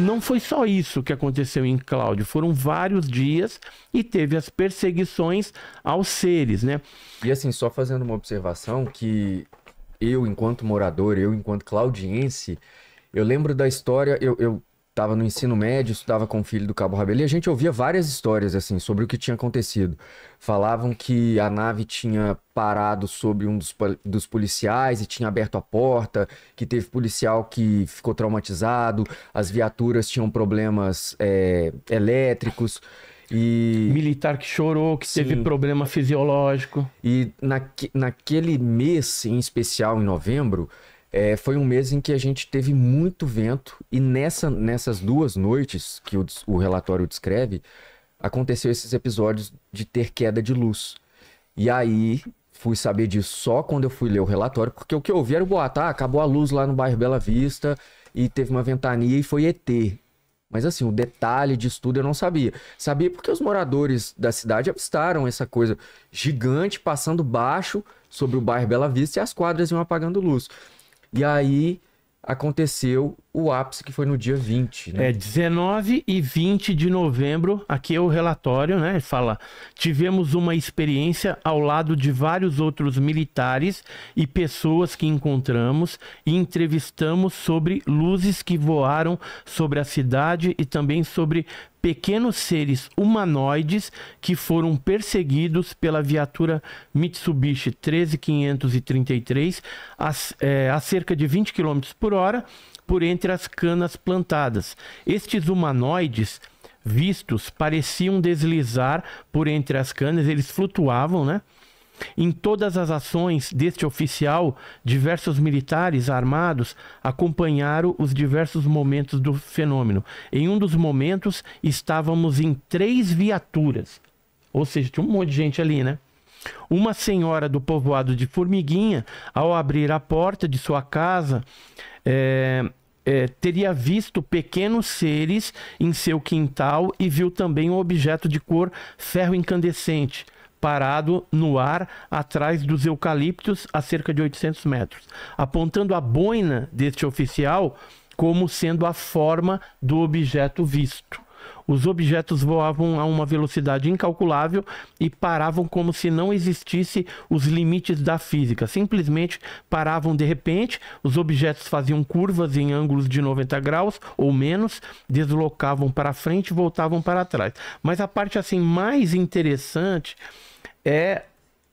não foi só isso que aconteceu em Cláudio, foram vários dias e teve as perseguições aos seres, né? E assim, só fazendo uma observação que eu, enquanto morador, eu, enquanto claudiense, eu lembro da história, eu, eu estava no ensino médio, estudava com o filho do Cabo Rabelo, e a gente ouvia várias histórias assim sobre o que tinha acontecido. Falavam que a nave tinha parado sobre um dos, dos policiais e tinha aberto a porta, que teve policial que ficou traumatizado, as viaturas tinham problemas é, elétricos. E... Militar que chorou, que Sim. teve problema fisiológico. E na naquele mês em especial, em novembro, é, foi um mês em que a gente teve muito vento e nessa, nessas duas noites que o, o relatório descreve, aconteceu esses episódios de ter queda de luz. E aí fui saber disso só quando eu fui ler o relatório, porque o que eu ouvi era o boato, ah, acabou a luz lá no bairro Bela Vista e teve uma ventania e foi ET. Mas assim, o detalhe de estudo eu não sabia. Sabia porque os moradores da cidade avistaram essa coisa gigante passando baixo sobre o bairro Bela Vista e as quadras iam apagando luz. E aí aconteceu o ápice que foi no dia 20. Né? É, 19 e 20 de novembro, aqui é o relatório, né? Fala: tivemos uma experiência ao lado de vários outros militares e pessoas que encontramos e entrevistamos sobre luzes que voaram sobre a cidade e também sobre pequenos seres humanoides que foram perseguidos pela viatura Mitsubishi 13533 a, é, a cerca de 20 km por hora por entre as canas plantadas. Estes humanoides vistos pareciam deslizar por entre as canas, eles flutuavam, né? Em todas as ações deste oficial, diversos militares armados acompanharam os diversos momentos do fenômeno. Em um dos momentos, estávamos em três viaturas. Ou seja, tinha um monte de gente ali, né? Uma senhora do povoado de Formiguinha, ao abrir a porta de sua casa, é, é, teria visto pequenos seres em seu quintal e viu também um objeto de cor ferro incandescente parado no ar atrás dos eucaliptos a cerca de 800 metros, apontando a boina deste oficial como sendo a forma do objeto visto. Os objetos voavam a uma velocidade incalculável e paravam como se não existisse os limites da física. Simplesmente paravam de repente, os objetos faziam curvas em ângulos de 90 graus ou menos, deslocavam para frente e voltavam para trás. Mas a parte assim mais interessante é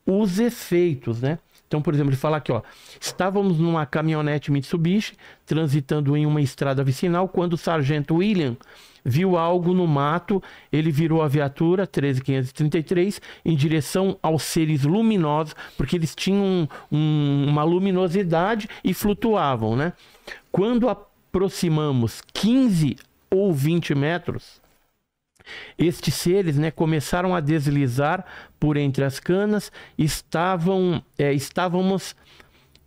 os efeitos, né? Então, por exemplo, ele fala aqui, ó, estávamos numa caminhonete Mitsubishi transitando em uma estrada vicinal quando o sargento William viu algo no mato, ele virou a viatura 13533 em direção aos seres luminosos, porque eles tinham um, uma luminosidade e flutuavam, né? Quando aproximamos 15 ou 20 metros, estes seres né, começaram a deslizar por entre as canas, estavam, é, estávamos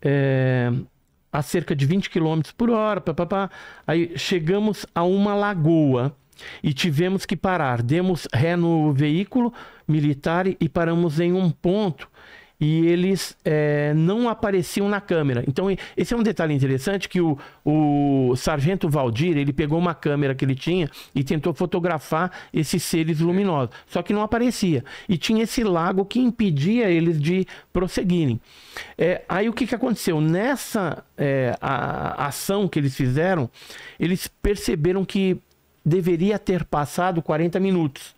é, a cerca de 20 km por hora, aí chegamos a uma lagoa e tivemos que parar. Demos ré no veículo militar e paramos em um ponto e eles é, não apareciam na câmera. Então, esse é um detalhe interessante que o, o sargento Valdir, ele pegou uma câmera que ele tinha e tentou fotografar esses seres luminosos, só que não aparecia. E tinha esse lago que impedia eles de prosseguirem. É, aí o que, que aconteceu? Nessa é, a, a ação que eles fizeram, eles perceberam que deveria ter passado 40 minutos.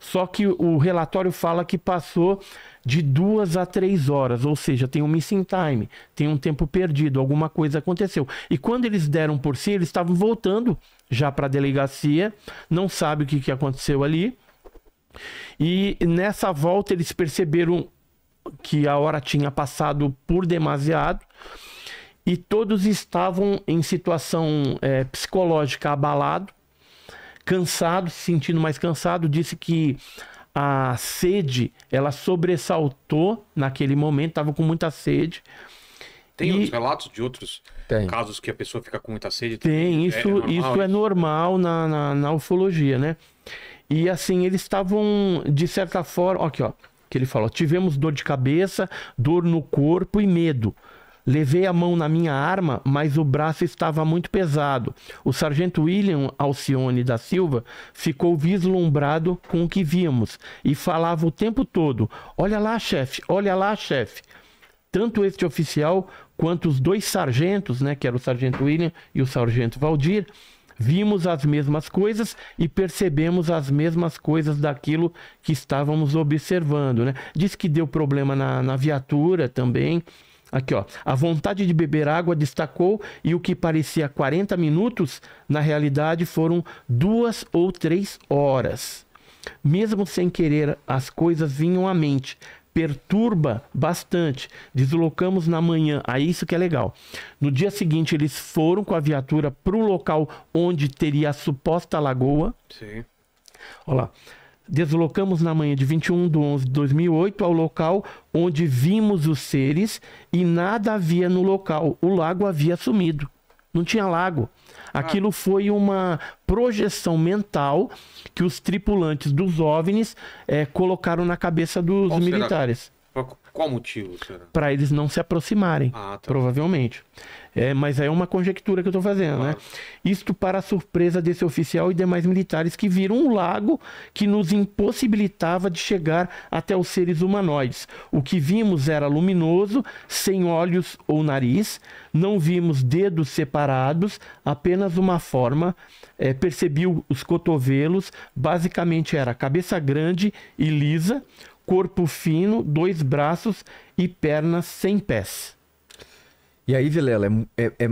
Só que o relatório fala que passou de duas a três horas, ou seja, tem um missing time, tem um tempo perdido, alguma coisa aconteceu. E quando eles deram por si, eles estavam voltando já para a delegacia, não sabe o que, que aconteceu ali. E nessa volta eles perceberam que a hora tinha passado por demasiado e todos estavam em situação é, psicológica abalado, cansado, se sentindo mais cansado. Disse que a sede, ela sobressaltou naquele momento, estava com muita sede. Tem e... outros relatos de outros Tem. casos que a pessoa fica com muita sede? Tem, é, isso é, normal, isso, é normal na, na, na, ufologia, né? E assim, eles estavam, de certa forma, aqui ó, que ele falou, tivemos dor de cabeça, dor no corpo e medo. Levei a mão na minha arma, mas o braço estava muito pesado. O sargento William Alcione da Silva ficou vislumbrado com o que vimos e falava o tempo todo: Olha lá, chefe, olha lá, chefe. Tanto este oficial quanto os dois sargentos, né, que era o sargento William e o sargento Valdir, vimos as mesmas coisas e percebemos as mesmas coisas daquilo que estávamos observando. Né? Diz que deu problema na, na viatura também, Aqui, ó. A vontade de beber água destacou e o que parecia 40 minutos, na realidade foram duas ou três horas. Mesmo sem querer, as coisas vinham à mente. Perturba bastante. Deslocamos na manhã. Aí isso que é legal. No dia seguinte, eles foram com a viatura para o local onde teria a suposta lagoa. Sim. Olha lá. Deslocamos na manhã de 21 de 11 de 2008 ao local onde vimos os seres e nada havia no local. O lago havia sumido. Não tinha lago. Aquilo foi uma projeção mental que os tripulantes dos OVNIs é, colocaram na cabeça dos Ou militares. Qual, motivo senhor? Para eles não se aproximarem, ah, tá. provavelmente. É, mas aí é uma conjectura que eu estou fazendo, né? claro. né? Isto para a surpresa desse oficial e demais militares que viram um lago que nos impossibilitava de chegar até os seres humanoides. O que vimos era luminoso, sem olhos ou nariz, não vimos dedos separados, apenas uma forma. É, percebi os cotovelos, basicamente era cabeça grande e lisa corpo fino, dois braços e pernas sem pés. E aí, Vilela, é, é, é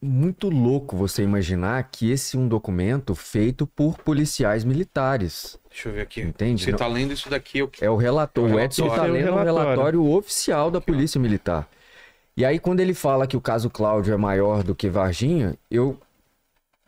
muito louco você imaginar que esse é um documento feito por policiais militares. Deixa eu ver aqui. Entende? Você está lendo isso daqui? Eu... É o relator. o Edson está lendo o relatório. relatório oficial da Polícia Militar. E aí, quando ele fala que o caso Cláudio é maior do que Varginha, eu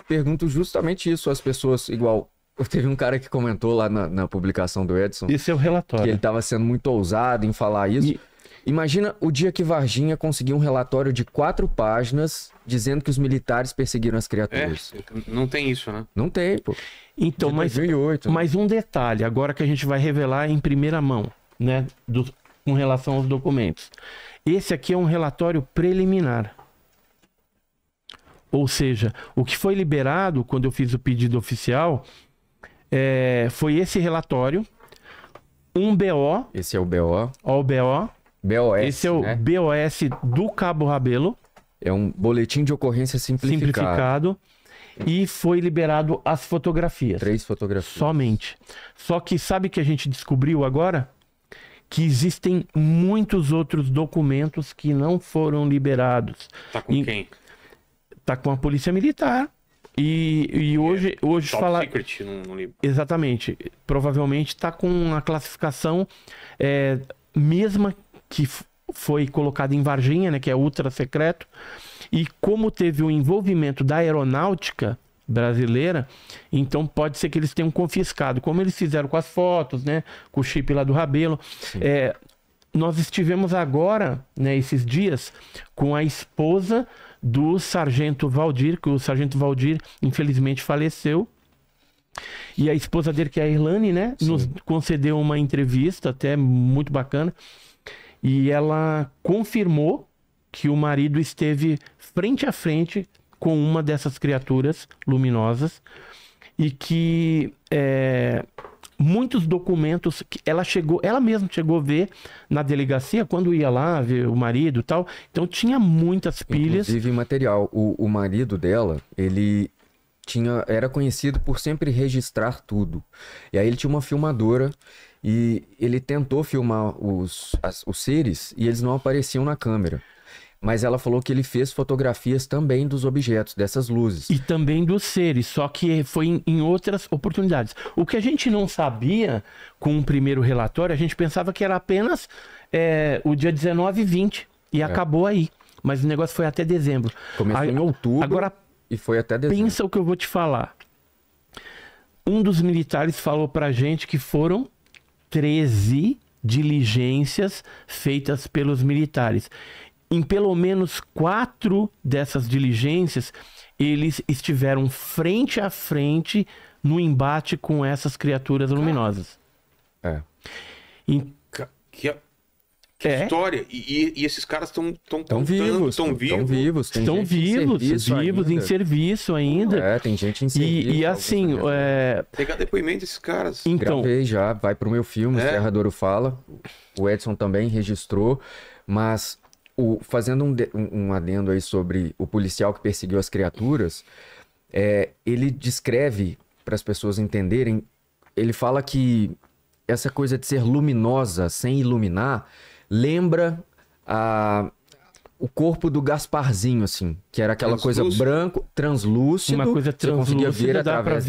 pergunto justamente isso às pessoas, igual Teve um cara que comentou lá na, na publicação do Edson. esse é o relatório. Que ele estava sendo muito ousado em falar isso. E... Imagina o dia que Varginha conseguiu um relatório de quatro páginas dizendo que os militares perseguiram as criaturas. É, não tem isso, né? Não tem, pô. Então, de 2008, né? mas um detalhe, agora que a gente vai revelar em primeira mão, né, do, com relação aos documentos. Esse aqui é um relatório preliminar. Ou seja, o que foi liberado quando eu fiz o pedido oficial é, foi esse relatório, um BO. Esse é o BO. Ó, o BO. BOS. Esse é o né? BOS do Cabo Rabelo. É um boletim de ocorrência simplificado. Simplificado. E foi liberado as fotografias. Três fotografias. Somente. Só que sabe que a gente descobriu agora? que existem muitos outros documentos que não foram liberados. Tá com e... quem? Tá com a Polícia Militar. E, e é hoje, é, hoje top fala... Secret, não, lembro. Exatamente. Provavelmente está com a classificação é, mesma que foi colocada em Varginha, né, que é ultra secreto. E como teve o envolvimento da aeronáutica brasileira, então pode ser que eles tenham confiscado, como eles fizeram com as fotos, né, com o chip lá do Rabelo. É, nós estivemos agora, né, esses dias, com a esposa do sargento Valdir, que o sargento Valdir infelizmente faleceu. E a esposa dele, que é a Irlane, né, Sim. nos concedeu uma entrevista até muito bacana. E ela confirmou que o marido esteve frente a frente com uma dessas criaturas luminosas e que é, muitos documentos que ela chegou, ela mesma chegou a ver na delegacia quando ia lá ver o marido e tal. Então tinha muitas pilhas. Inclusive material. O, o marido dela, ele tinha era conhecido por sempre registrar tudo. E aí ele tinha uma filmadora e ele tentou filmar os, as, os seres e eles não apareciam na câmera. Mas ela falou que ele fez fotografias também dos objetos, dessas luzes. E também dos seres, só que foi em, em, outras oportunidades. O que a gente não sabia com o primeiro relatório, a gente pensava que era apenas é, o dia 19 e 20. E é. acabou aí. Mas o negócio foi até dezembro. Começou em outubro agora, e foi até dezembro. Pensa o que eu vou te falar. Um dos militares falou pra gente que foram 13 diligências feitas pelos militares em pelo menos quatro dessas diligências, eles estiveram frente a frente no embate com essas criaturas luminosas. É. E... Que, que é. história! E, e, esses caras estão tão, tão vivos, estão vivos, estão vivos, em serviço vivos ainda. em serviço ainda. É, tem gente em serviço. E, e assim, é... pegar depoimento desses caras. Então, Gravei já, vai pro meu filme, é. Serra fala. O Edson também registrou, mas o, fazendo um, um, adendo aí sobre o policial que perseguiu as criaturas, é, ele descreve, para as pessoas entenderem, ele fala que essa coisa de ser luminosa sem iluminar lembra a, o corpo do Gasparzinho, assim, que era aquela coisa branco, translúcido. Uma coisa translúcida, você ver, ver através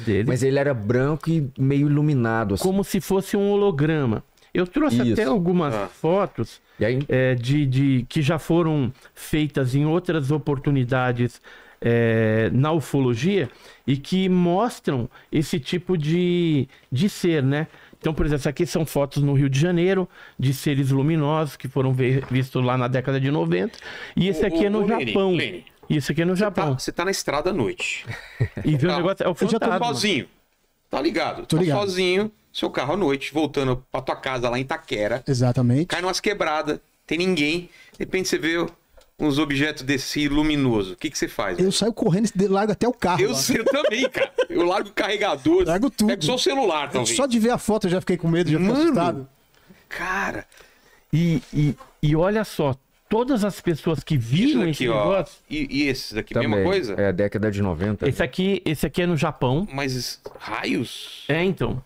dele. Mas ele era branco e meio iluminado. Assim. Como se fosse um holograma. Eu trouxe Isso. até algumas ah. fotos é, de, de, que já foram feitas em outras oportunidades é, na ufologia e que mostram esse tipo de, de ser, né? Então, por exemplo, aqui são fotos no Rio de Janeiro de seres luminosos que foram vistos lá na década de 90. E esse aqui o, é no Japão. Lene, Lene. Isso aqui é no tá- Japão. você tá na estrada à noite. E viu tá. o negócio. É o fantasma. Eu já tô sozinho. Tá ligado? Tô, tô ligado. sozinho seu carro à noite, voltando pra tua casa lá em Taquera. Exatamente. Cai numas quebradas, tem ninguém. De repente você vê uns objetos desse luminoso. O que, que você faz? Eu saio correndo e largo até o carro. Eu, eu também, cara. Eu largo o carregador. Largo tudo. Pego só o celular, talvez. só de ver a foto eu já fiquei com medo, já fiquei assustado. Cara. E, e, e olha só, todas as pessoas que viram aqui, esse negócio. Ó, e, e esses aqui, Também. mesma coisa? É a década de 90. Esse né? aqui, esse aqui é no Japão. Mas raios? É, então.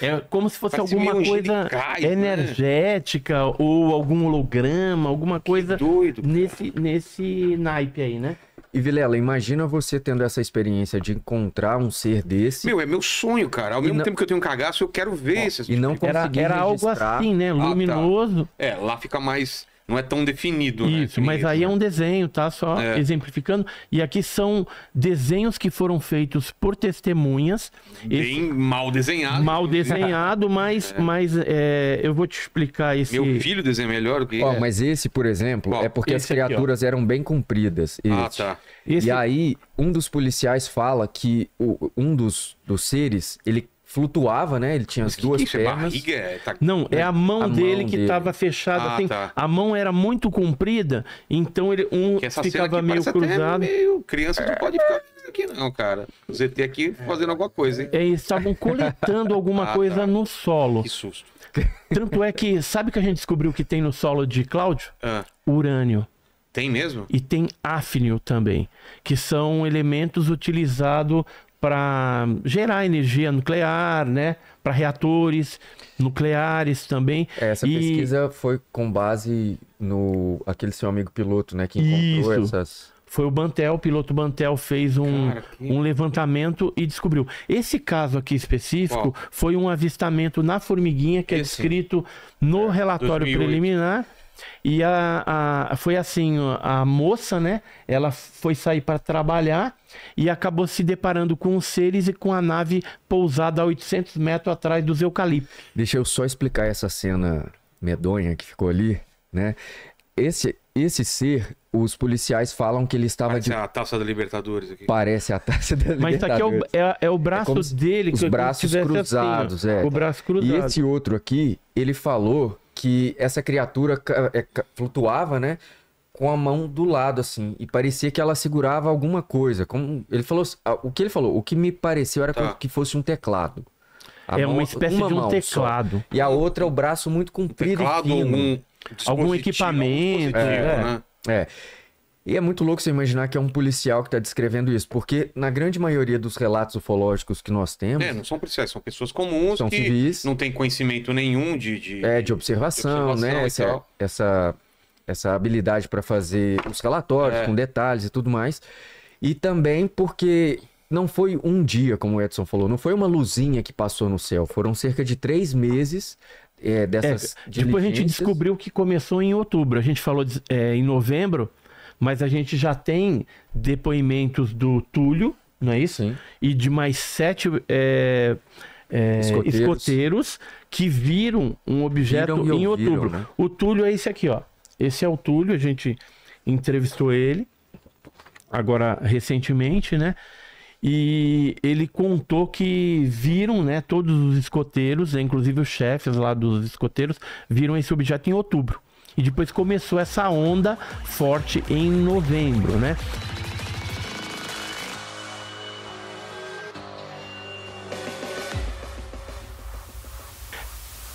É como se fosse Parece alguma coisa né? energética né? ou algum holograma, alguma coisa doido, nesse, nesse naipe aí, né? E Vilela, imagina você tendo essa experiência de encontrar um ser desse. Meu, é meu sonho, cara. Ao mesmo não... tempo que eu tenho um cagaço, eu quero ver esses. E não conseguir era, era algo assim, né? Luminoso. Ah, tá. É, lá fica mais não é tão definido. Né, Isso, né? mas aí é né? um desenho, tá? Só é. exemplificando. E aqui são desenhos que foram feitos por testemunhas. Bem esse... mal desenhado. Mal desenhado, mas, é. mas é, eu vou te explicar esse. Meu filho desenha melhor do que. Oh, mas esse, por exemplo, é porque as criaturas aqui, eram bem compridas. Ah, tá. Esse... E aí, um dos policiais fala que o, um dos, dos seres, ele flutuava, né? Ele tinha as duas que pernas. barriga? É, tá... Não, é a mão a dele mão que estava fechada. Ah, tá. A mão era muito comprida, então ele um ficava meio cruzado. Meio... Criança não pode ficar aqui não, cara. Os ET aqui fazendo alguma coisa, hein? É, eles estavam coletando alguma ah, coisa tá. no solo. Que susto. Tanto é que, sabe que a gente descobriu que tem no solo de Cláudio? Ah. Urânio. Tem mesmo? E tem áfnio também, que são elementos utilizados para gerar energia nuclear, né? Para reatores nucleares também. É, essa e... pesquisa foi com base no aquele seu amigo piloto, né? Que encontrou Isso. essas. Foi o Bantel, o piloto Bantel fez um, Cara, que... um levantamento e descobriu. Esse caso aqui específico foi um avistamento na formiguinha que é descrito no é, relatório 2008. preliminar e a, a, foi assim, a moça, né? Ela foi sair para trabalhar e acabou se deparando com os seres e com a nave pousada a 800 metros atrás dos eucaliptos. Deixa eu só explicar essa cena medonha que ficou ali, né? Esse, esse ser, os policiais falam que ele estava Parece de... a taça da Libertadores aqui. Parece a taça da Libertadores. Mas isso tá aqui é o, é, é o braço é dele. Os braços assim, cruzados, assim, é. O braço cruzado. E esse outro aqui, ele falou que essa criatura é, flutuava, né? Com a mão do lado, assim, e parecia que ela segurava alguma coisa. Como ele falou, o que ele falou, o que me pareceu era tá. que fosse um teclado. A é mão, uma espécie uma de um teclado. Só. E a outra é o braço muito comprido teclado, e fino. Algum, algum equipamento. Algum é, né? é. E é muito louco você imaginar que é um policial que está descrevendo isso, porque na grande maioria dos relatos ufológicos que nós temos. É, não são policiais, são pessoas comuns são que civis, não tem conhecimento nenhum de. de é, de observação, de observação né? Essa, essa, essa habilidade para fazer os relatórios é. com detalhes e tudo mais. E também porque não foi um dia, como o Edson falou, não foi uma luzinha que passou no céu, foram cerca de três meses é, dessas. É, depois a gente descobriu que começou em outubro, a gente falou de, é, em novembro mas a gente já tem depoimentos do Túlio, não é isso? Sim. E de mais sete é, é, escoteiros. escoteiros. que viram um objeto viram em ouviram, outubro. Né? O Túlio é esse aqui, ó. Esse é o Túlio, a gente entrevistou ele agora recentemente, né? E ele contou que viram, né, todos os escoteiros, inclusive os chefes lá dos escoteiros, viram esse objeto em outubro e depois começou essa onda forte em novembro, né?